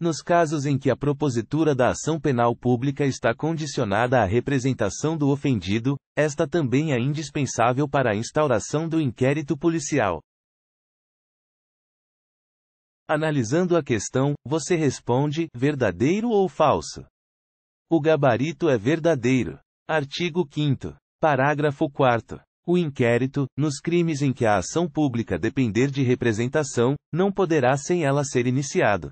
nos casos em que a propositura da ação penal pública está condicionada à representação do ofendido, esta também é indispensável para a instauração do inquérito policial. Analisando a questão, você responde: verdadeiro ou falso? O gabarito é verdadeiro. Artigo 5. Parágrafo 4. O inquérito, nos crimes em que a ação pública depender de representação, não poderá sem ela ser iniciado.